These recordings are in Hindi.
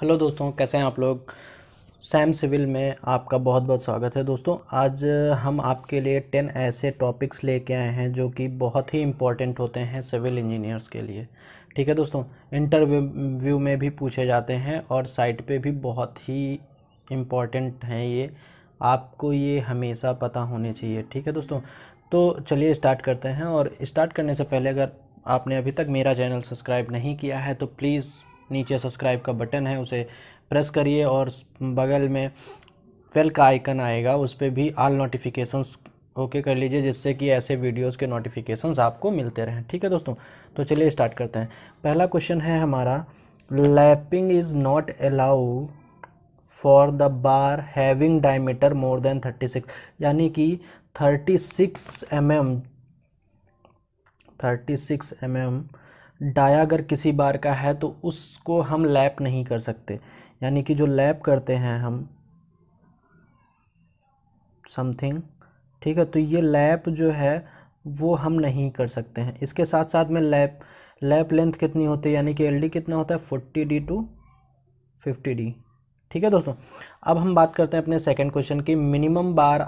हेलो दोस्तों कैसे हैं आप लोग सैम सिविल में आपका बहुत बहुत स्वागत है दोस्तों आज हम आपके लिए टेन ऐसे टॉपिक्स लेके आए हैं जो कि बहुत ही इम्पॉर्टेंट होते हैं सिविल इंजीनियर्स के लिए ठीक है दोस्तों इंटरव्यू में भी पूछे जाते हैं और साइट पे भी बहुत ही इम्पॉर्टेंट हैं ये आपको ये हमेशा पता होने चाहिए ठीक है दोस्तों तो चलिए स्टार्ट करते हैं और स्टार्ट करने से पहले अगर आपने अभी तक मेरा चैनल सब्सक्राइब नहीं किया है तो प्लीज़ नीचे सब्सक्राइब का बटन है उसे प्रेस करिए और बगल में वेल का आइकन आएगा उस पर भी आल नोटिफिकेशंस ओके कर लीजिए जिससे कि ऐसे वीडियोस के नोटिफिकेशंस आपको मिलते रहें ठीक है दोस्तों तो चलिए स्टार्ट करते हैं पहला क्वेश्चन है हमारा lapping is not allow for the bar having diameter more than thirty six यानी कि thirty six M M thirty six M M dia अगर किसी बार का है तो उसको हम लैप नहीं कर सकते यानी कि जो लैप करते हैं हम समथिंग ठीक है तो ये लैप जो है वो हम नहीं कर सकते हैं इसके साथ साथ में लैप लैप लेंथ कितनी होती है यानी कि एल कितना होता है forty D two fifty D ठीक है दोस्तों अब हम बात करते हैं अपने सेकंड क्वेश्चन की minimum bar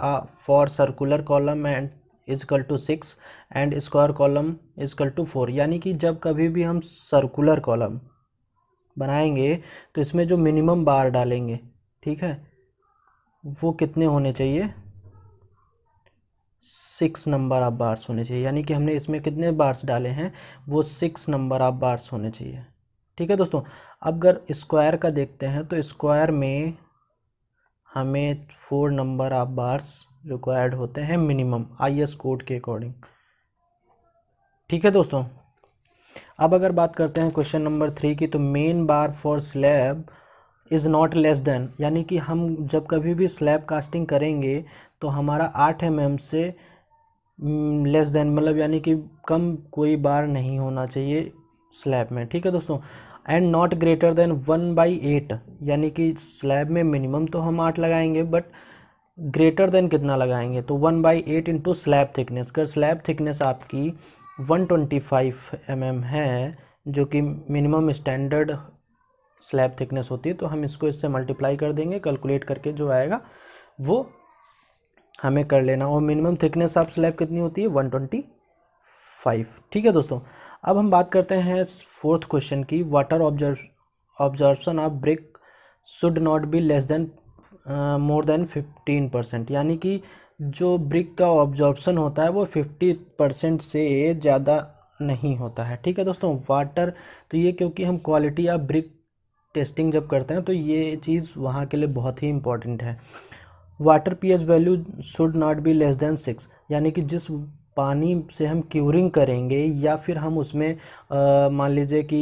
for circular column and equal to six and square column equal to four यानी कि जब कभी भी हम सर्कुलर कॉलम बनाएंगे तो इसमें जो मिनिमम बार डालेंगे ठीक है वो कितने होने चाहिए सिक्स नंबर आप बार्स होने चाहिए यानी कि हमने इसमें कितने बार्स डाले हैं वो सिक्स नंबर आप बार्स होने चाहिए ठीक है दोस्तों अब अगर स्क्वायर का देखते हैं तो स्क्वायर में हमें four number of bars required होते हैं मिनिमम आईएस कोड के अकॉर्डिंग ठीक है दोस्तों अब अगर बात करते हैं क्वेश्चन नंबर थ्री की तो main bar for slab is not less than यानी कि हम जब कभी भी स्लैब कास्टिंग करेंगे तो हमारा आठ एम mm से लेस देन मतलब यानी कि कम कोई बार नहीं होना चाहिए स्लैब में ठीक है दोस्तों and not greater than one by eight यानी कि स्लैब में मिनिमम तो हम आठ लगाएंगे बट ग्रेटर देन कितना लगाएंगे तो one by eight into slab thickness अगर स्लैब थिकनेस आपकी one twenty five M M है जो कि मिनिमम स्टैंडर्ड स्लैब थिकनेस होती है तो हम इसको इससे मल्टीप्लाई कर देंगे कैलकुलेट करके जो आएगा वो हमें कर लेना और मिनिमम थिकनेस आप स्लैब कितनी होती है वन ट्वेंटी फाइव ठीक है दोस्तों अब हम बात करते हैं फोर्थ क्वेश्चन की water observe observation of brick should not be less than more than fifteen percent यानी कि जो ब्रिक का ऑब्जॉर्बसन होता है वो फिफ्टी परसेंट से ज़्यादा नहीं होता है ठीक है दोस्तों वाटर तो ये क्योंकि हम क्वालिटी या ब्रिक टेस्टिंग जब करते हैं तो ये चीज़ वहाँ के लिए बहुत ही इम्पॉर्टेंट है water pH value should not be less than six यानी कि जिस पानी से हम क्यूरिंग करेंगे या फिर हम उसमें मान लीजिए कि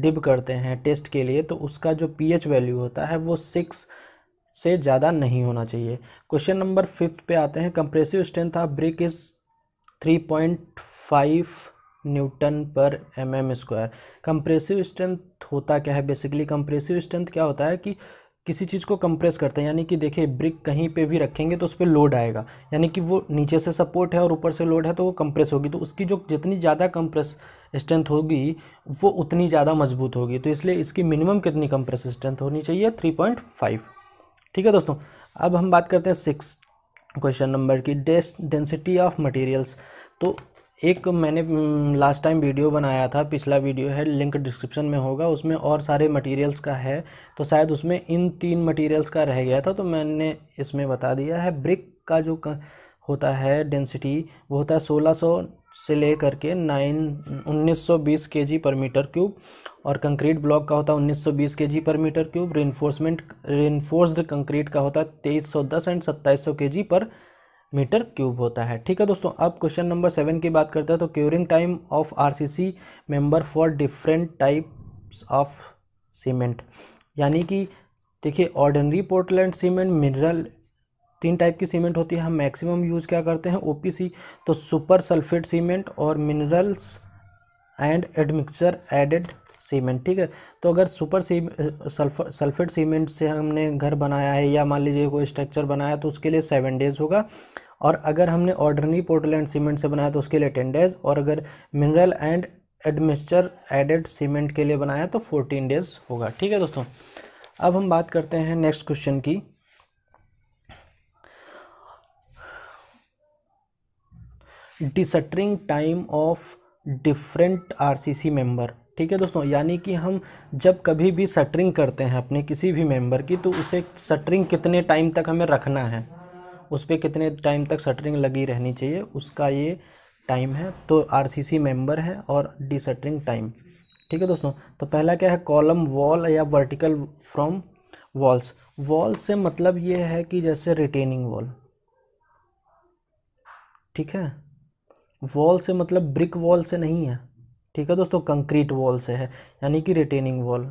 डिब करते हैं टेस्ट के लिए तो उसका जो पीएच वैल्यू होता है वो सिक्स से ज़्यादा नहीं होना चाहिए क्वेश्चन नंबर फिफ्थ पे आते हैं compressive strength of brick is three point five newton पर M M square compressive strength होता क्या है बेसिकली कंप्रेसिव स्ट्रेंथ क्या होता है कि किसी चीज़ को कंप्रेस करते हैं यानी कि देखिए ब्रिक कहीं पे भी रखेंगे तो उस पर लोड आएगा यानी कि वो नीचे से सपोर्ट है और ऊपर से लोड है तो वो कंप्रेस होगी तो उसकी जो जितनी ज़्यादा कंप्रेस स्ट्रेंथ होगी वो उतनी ज़्यादा मजबूत होगी तो इसलिए इसकी मिनिमम कितनी कंप्रेस स्ट्रेंथ होनी चाहिए थ्री पॉइंट फाइव ठीक है दोस्तों अब हम बात करते हैं सिक्स क्वेश्चन नंबर की डेंसिटी ऑफ मटेरियल्स तो एक मैंने लास्ट टाइम वीडियो बनाया था पिछला वीडियो है लिंक डिस्क्रिप्शन में होगा उसमें और सारे मटेरियल्स का है तो शायद उसमें इन तीन मटेरियल्स का रह गया था तो मैंने इसमें बता दिया है ब्रिक का जो का होता है डेंसिटी वो होता है 1600 से लेकर के नाइन उन्नीस सौ बीस के जी पर मीटर क्यूब और कंक्रीट ब्लॉक का होता है उन्नीस सौ बीस के जी पर metre cube reinforcement reinforced concrete का होता है तेईस सौ दस एंड सत्ताईस सौ के जी पर मीटर क्यूब होता है ठीक है दोस्तों अब क्वेश्चन नंबर सेवन की बात करते हैं तो curing time of RCC member for different types of cement यानी कि देखिए ऑर्डनरी पोर्टलैंड सीमेंट मिनरल तीन टाइप की सीमेंट होती है हम मैक्सिमम यूज़ क्या करते हैं ओपीसी तो सुपर सल्फेट सीमेंट और minerals and admixture added cement ठीक है तो अगर super C sulphur sulphate cement से हमने घर बनाया है या मान लीजिए कोई स्ट्रक्चर बनाया तो उसके लिए सेवन डेज़ होगा और अगर हमने ऑर्डरनी पोर्टलैंड सीमेंट से बनाया तो उसके लिए टेन डेज़ और अगर mineral and admixture added cement के लिए बनाया तो फोर्टीन डेज़ होगा ठीक है दोस्तों अब हम बात करते हैं नेक्स्ट क्वेश्चन की deshuttering time of different RCC member ठीक है दोस्तों यानी कि हम जब कभी भी सटरिंग करते हैं अपने किसी भी मेंबर की तो उसे सटरिंग कितने टाइम तक हमें रखना है उस पर कितने टाइम तक सटरिंग लगी रहनी चाहिए उसका ये टाइम है तो आरसीसी मेंबर है और डी सटरिंग टाइम ठीक है दोस्तों तो पहला क्या है कॉलम वॉल या वर्टिकल फ्रॉम वॉल्स वॉल से मतलब ये है कि जैसे रिटेनिंग वॉल ठीक है वॉल से मतलब ब्रिक वॉल से नहीं है ठीक है दोस्तों कंक्रीट वॉल से है यानी कि रिटेनिंग वॉल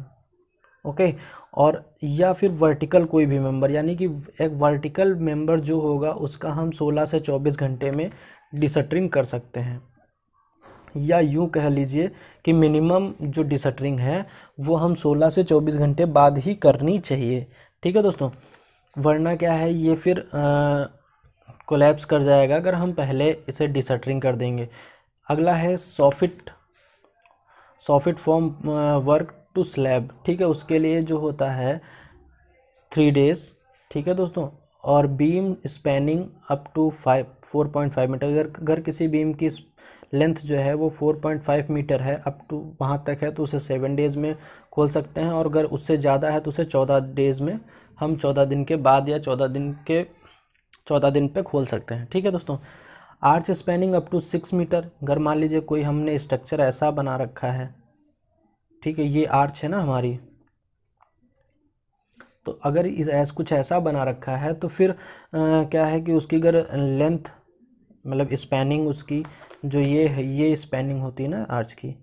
ओके okay, और या फिर वर्टिकल कोई भी मेंबर यानी कि एक वर्टिकल मेंबर जो होगा उसका हम 16 से 24 घंटे में डिसटरिंग कर सकते हैं या यूँ कह लीजिए कि मिनिमम जो डिसटरिंग है वो हम 16 से 24 घंटे बाद ही करनी चाहिए ठीक है दोस्तों वरना क्या है ये फिर कोलेप्स कर जाएगा अगर हम पहले इसे डिसटरिंग कर देंगे अगला है soffit soffit form work to slab ठीक है उसके लिए जो होता है थ्री डेज ठीक है दोस्तों और beam spanning up to five four point five metre अगर अगर किसी बीम की लेंथ जो है वो फोर पॉइंट फाइव मीटर है अप टू वहाँ तक है तो उसे सेवन डेज़ में खोल सकते हैं और अगर उससे ज़्यादा है तो उसे चौदह डेज़ में हम चौदह दिन के बाद या चौदह दिन के चौदह दिन पे खोल सकते हैं ठीक है दोस्तों arch spanning up to six metre अगर मान लीजिए कोई हमने स्ट्रक्चर ऐसा बना रखा है ठीक है ये आर्च है ना हमारी तो अगर इस ऐस कुछ ऐसा बना रखा है तो फिर आ, क्या है कि उसकी अगर लेंथ मतलब स्पेनिंग उसकी जो ये है ये स्पेनिंग होती है ना आर्च की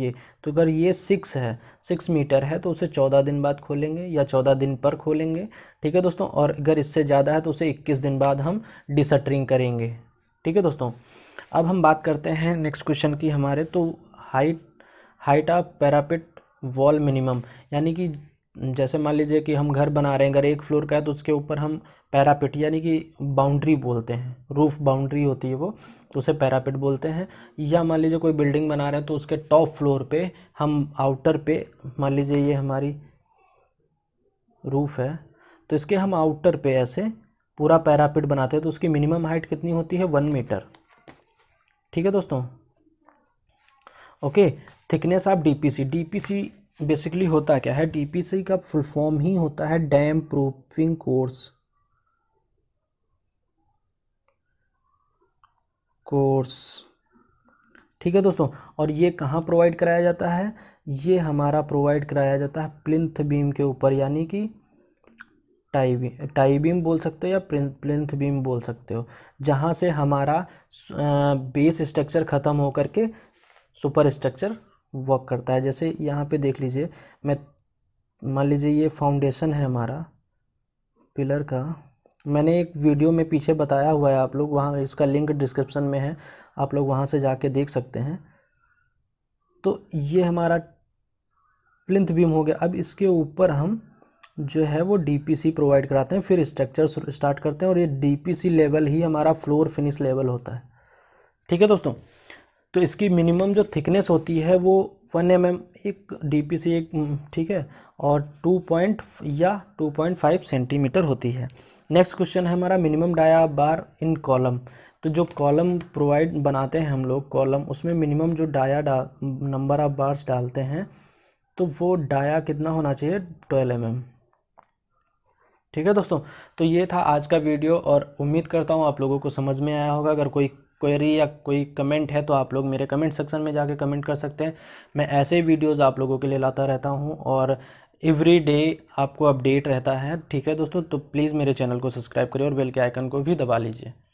ये तो अगर ये सिक्स है सिक्स मीटर है तो उसे चौदह दिन बाद खोलेंगे या चौदह दिन पर खोलेंगे ठीक है दोस्तों और अगर इससे ज़्यादा है तो उसे इक्कीस दिन बाद हम डिसटरिंग करेंगे ठीक है दोस्तों अब हम बात करते हैं नेक्स्ट क्वेश्चन की हमारे तो height height of parapet wall minimum यानी कि जैसे मान लीजिए कि हम घर बना रहे हैं अगर एक फ्लोर का है तो उसके ऊपर हम पैरापिट यानी कि बाउंड्री बोलते हैं रूफ बाउंड्री होती है वो तो उसे पैरापिट बोलते हैं या मान लीजिए कोई बिल्डिंग बना रहे हैं तो उसके टॉप फ्लोर पे हम आउटर पे मान लीजिए ये हमारी रूफ़ है तो इसके हम आउटर पे ऐसे पूरा पैरापिड बनाते हैं तो उसकी मिनिमम हाइट कितनी होती है वन मीटर ठीक है दोस्तों okay thickness of DPC DPC basically होता क्या है डीपीसी का फुल फॉर्म ही होता है डैम प्रूफिंग कोर्स कोर्स ठीक है दोस्तों और ये कहाँ प्रोवाइड कराया जाता है ये हमारा प्रोवाइड कराया जाता है प्लिंथ बीम के ऊपर यानी कि टाई टाइबीम टाई बीम बोल सकते हो या प्लिंथ बीम बोल सकते हो जहाँ से हमारा बेस स्ट्रक्चर ख़त्म हो के सुपर स्ट्रक्चर वर्क करता है जैसे यहाँ पे देख लीजिए मैं मान लीजिए ये फाउंडेशन है हमारा पिलर का मैंने एक वीडियो में पीछे बताया हुआ है आप लोग वहाँ इसका लिंक डिस्क्रिप्शन में है आप लोग वहाँ से जाके देख सकते हैं तो ये हमारा प्लिंथ बीम हो गया अब इसके ऊपर हम जो है वो डीपीसी प्रोवाइड कराते हैं फिर स्ट्रक्चर स्टार्ट करते हैं और ये डीपीसी लेवल ही हमारा फ्लोर फिनिश लेवल होता है ठीक है दोस्तों तो इसकी मिनिमम जो थिकनेस होती है वो वन एम एम एक डी पी सी एक हम्म, ठीक है और टू पॉइंट या टू पॉइंट फाइव सेंटीमीटर होती है नेक्स्ट क्वेश्चन है हमारा minimum dia bar in column तो जो कॉलम प्रोवाइड बनाते हैं हम लोग कॉलम उसमें मिनिमम जो डाया डा नंबर ऑफ बार्स डालते हैं तो वो डाया कितना होना चाहिए ट्वेल्व एम एम ठीक है दोस्तों तो ये था आज का वीडियो और उम्मीद करता हूँ आप लोगों को समझ में आया होगा अगर कोई क्वेरी या कोई कमेंट है तो आप लोग मेरे कमेंट सेक्शन में जाके कमेंट कर सकते हैं मैं ऐसे वीडियोज़ आप लोगों के लिए लाता रहता हूँ और एवरी डे आपको अपडेट रहता है ठीक है दोस्तों तो प्लीज़ मेरे चैनल को सब्सक्राइब करिए और बेल के आइकन को भी दबा लीजिए